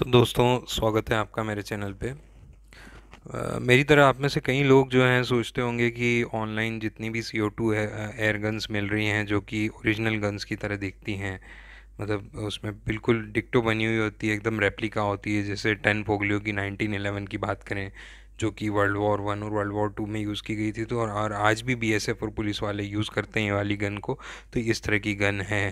तो दोस्तों स्वागत है आपका मेरे चैनल पे आ, मेरी तरह आप में से कई लोग जो हैं सोचते होंगे कि ऑनलाइन जितनी भी C O two air guns मिल रही हैं जो कि ओरिजिनल गन्स की तरह दिखती हैं मतलब उसमें बिल्कुल डिक्टो बनी हुई होती है एकदम रेप्लिका होती है जैसे टेन पोगलियो की नाइनटीन एलेवन की बात करें जो कि वर्ल्ड वॉर वन और वर्ल्ड वॉर टू में यूज़ की गई थी तो और, आज भी बीएसएफ और पुलिस वाले यूज़ करते हैं ये वाली गन को तो इस तरह की गन है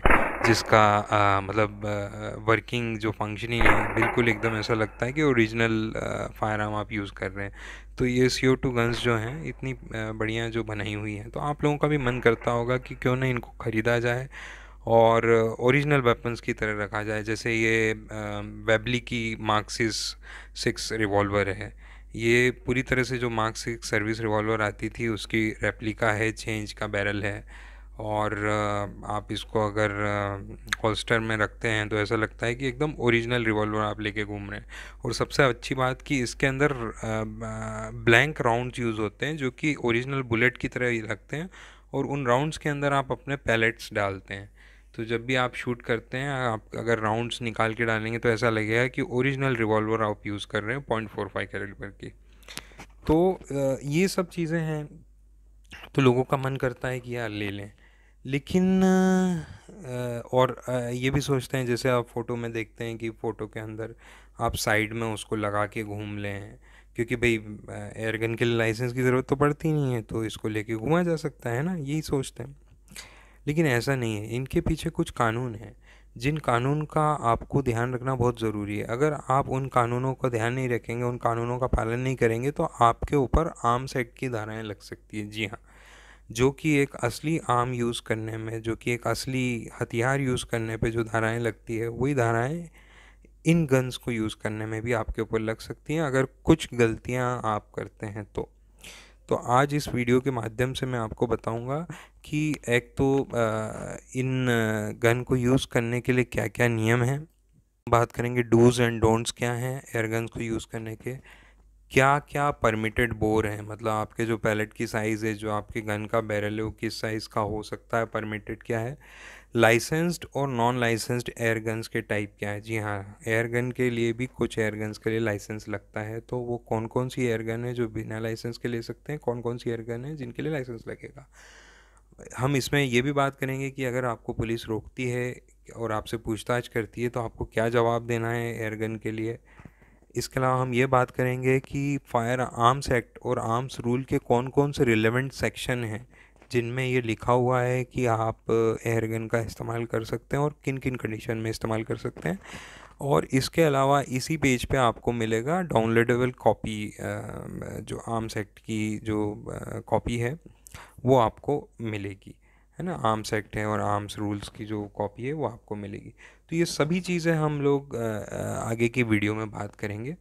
जिसका आ, मतलब आ, वर्किंग जो फंक्शनिंग है बिल्कुल एकदम ऐसा लगता है कि ओरिजिनल फायर आर्म आप यूज़ कर रहे हैं तो ये सी ओ टू गन्स जो हैं इतनी बढ़िया जो बनाई हुई हैं तो आप लोगों का भी मन करता होगा कि क्यों ना इनको ख़रीदा जाए और ओरिजिनल वेपन्स की तरह रखा जाए जैसे ये वेबली की मार्क्सिस सिक्स रिवॉल्वर है ये पूरी तरह से जो मार्क सर्विस रिवॉल्वर आती थी उसकी रेप्लिका है चेंज का बैरल है और आप इसको अगर हॉलस्टर में रखते हैं तो ऐसा लगता है कि एकदम ओरिजिनल रिवॉल्वर आप लेके घूम रहे हैं और सबसे अच्छी बात कि इसके अंदर ब्लैंक राउंड्स यूज़ होते हैं जो कि ओरिजिनल बुलेट की तरह ही लगते हैं और उन राउंड्स के अंदर आप अपने पैलेट्स डालते हैं तो जब भी आप शूट करते हैं आप अगर राउंड्स निकाल के डालेंगे तो ऐसा लगेगा कि ओरिजिनल रिवॉल्वर आप यूज़ कर रहे हैं पॉइंट फोर फाइव कैरेलिबर की तो ये सब चीज़ें हैं तो लोगों का मन करता है कि यार ले लें लेकिन और ये भी सोचते हैं जैसे आप फ़ोटो में देखते हैं कि फ़ोटो के अंदर आप साइड में उसको लगा के घूम लें क्योंकि भाई एयरगन के लिए लाइसेंस की ज़रूरत तो पड़ती नहीं है तो इसको लेके घुमा जा सकता है ना यही सोचते हैं लेकिन ऐसा नहीं है इनके पीछे कुछ कानून हैं जिन कानून का आपको ध्यान रखना बहुत ज़रूरी है अगर आप उन कानूनों का ध्यान नहीं रखेंगे उन कानूनों का पालन नहीं करेंगे तो आपके ऊपर आर्म्स एक्ट की धाराएं लग सकती हैं जी हाँ जो कि एक असली आम यूज़ करने में जो कि एक असली हथियार यूज़ करने पे जो धाराएं लगती है वही धाराएं इन गन्स को यूज़ करने में भी आपके ऊपर लग सकती हैं अगर कुछ गलतियां आप करते हैं तो तो आज इस वीडियो के माध्यम से मैं आपको बताऊंगा कि एक तो इन गन को यूज़ करने के लिए क्या क्या नियम हैं बात करेंगे डूज़ एंड डोंट्स क्या हैं एयर गन्स को यूज़ करने के क्या क्या परमिटेड बोर हैं मतलब आपके जो पैलेट की साइज़ है जो आपके गन का बैरल है वो किस साइज़ का हो सकता है परमिटेड क्या है लाइसेंस्ड और नॉन लाइसेंस्ड एयर गन्स के टाइप क्या है जी हाँ एयर गन के लिए भी कुछ एयर गन्स के लिए लाइसेंस लगता है तो वो कौन कौन सी एयर गन है जो बिना लाइसेंस के ले सकते हैं कौन कौन सी एयर गन है जिनके लिए लाइसेंस लगेगा हम इसमें ये भी बात करेंगे कि अगर आपको पुलिस रोकती है और आपसे पूछताछ करती है तो आपको क्या जवाब देना है एयर गन के लिए इसके अलावा हम ये बात करेंगे कि फायर आर्म्स एक्ट और आर्म्स रूल के कौन कौन से रिलेवेंट सेक्शन हैं जिनमें ये लिखा हुआ है कि आप एयरगन का इस्तेमाल कर सकते हैं और किन किन कंडीशन में इस्तेमाल कर सकते हैं और इसके अलावा इसी पेज पे आपको मिलेगा डाउनलोडेबल कॉपी जो आर्म्स एक्ट की जो कॉपी है वो आपको मिलेगी है ना आर्म्स एक्ट है और आर्म्स रूल्स की जो कॉपी है वो आपको मिलेगी तो ये सभी चीज़ें हम लोग आगे की वीडियो में बात करेंगे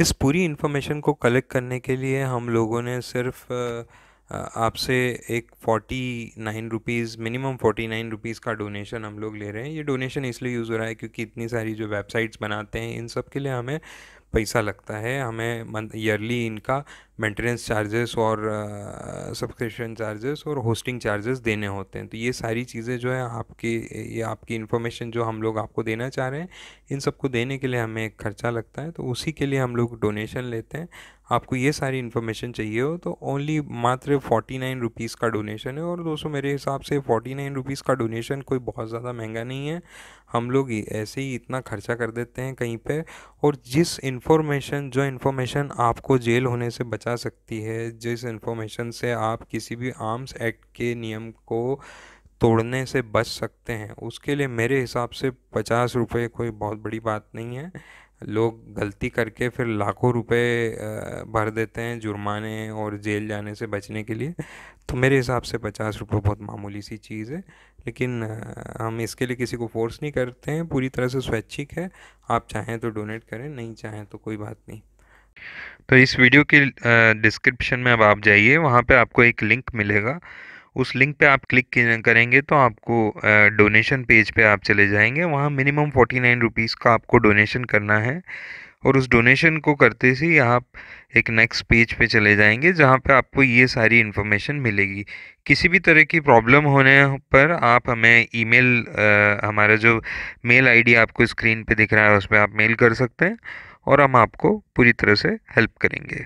इस पूरी इन्फॉर्मेशन को कलेक्ट करने के लिए हम लोगों ने सिर्फ आपसे एक forty nine rupees minimum forty nine rupees का डोनेशन हम लोग ले रहे हैं ये डोनेशन इसलिए यूज़ हो रहा है क्योंकि इतनी सारी जो वेबसाइट्स बनाते हैं इन सब के लिए हमें पैसा लगता है हमें मंथ ईयरली इनका मेंटेनेंस चार्जेस और सब्सक्रिप्शन चार्जेस और होस्टिंग चार्जेस देने होते हैं तो ये सारी चीज़ें जो है आपके ये आपकी इन्फॉर्मेशन जो हम लोग आपको देना चाह रहे हैं इन सबको देने के लिए हमें एक खर्चा लगता है तो उसी के लिए हम लोग डोनेशन लेते हैं आपको ये सारी इन्फॉर्मेशन चाहिए हो तो ओनली मात्र फोर्टी नाइन रुपीज़ का डोनेशन है और दोस्तों मेरे हिसाब से फोर्टी नाइन रुपीज़ का डोनेशन कोई बहुत ज़्यादा महंगा नहीं है हम लोग ही ऐसे ही इतना खर्चा कर देते हैं कहीं पे और जिस इन्फॉर्मेशन जो इन्फॉर्मेशन आपको जेल होने से बचा सकती है जिस इन्फॉर्मेशन से आप किसी भी आर्म्स एक्ट के नियम को तोड़ने से बच सकते हैं उसके लिए मेरे हिसाब से पचास रुपये कोई बहुत बड़ी बात नहीं है लोग गलती करके फिर लाखों रुपए भर देते हैं जुर्माने और जेल जाने से बचने के लिए तो मेरे हिसाब से पचास रुपये बहुत मामूली सी चीज़ है लेकिन हम इसके लिए किसी को फोर्स नहीं करते हैं पूरी तरह से स्वैच्छिक है आप चाहें तो डोनेट करें नहीं चाहें तो कोई बात नहीं तो इस वीडियो की डिस्क्रिप्शन में अब आप जाइए वहाँ पे आपको एक लिंक मिलेगा उस लिंक पे आप क्लिक करेंगे तो आपको डोनेशन पेज पे आप चले जाएंगे वहाँ मिनिमम फोर्टी नाइन रुपीज़ का आपको डोनेशन करना है और उस डोनेशन को करते से ही आप एक नेक्स्ट पेज पे चले जाएंगे जहाँ पे आपको ये सारी इन्फॉर्मेशन मिलेगी किसी भी तरह की प्रॉब्लम होने पर आप हमें ईमेल हमारा जो मेल आईडी आपको स्क्रीन पे दिख रहा है उस पर आप मेल कर सकते हैं और हम आपको पूरी तरह से हेल्प करेंगे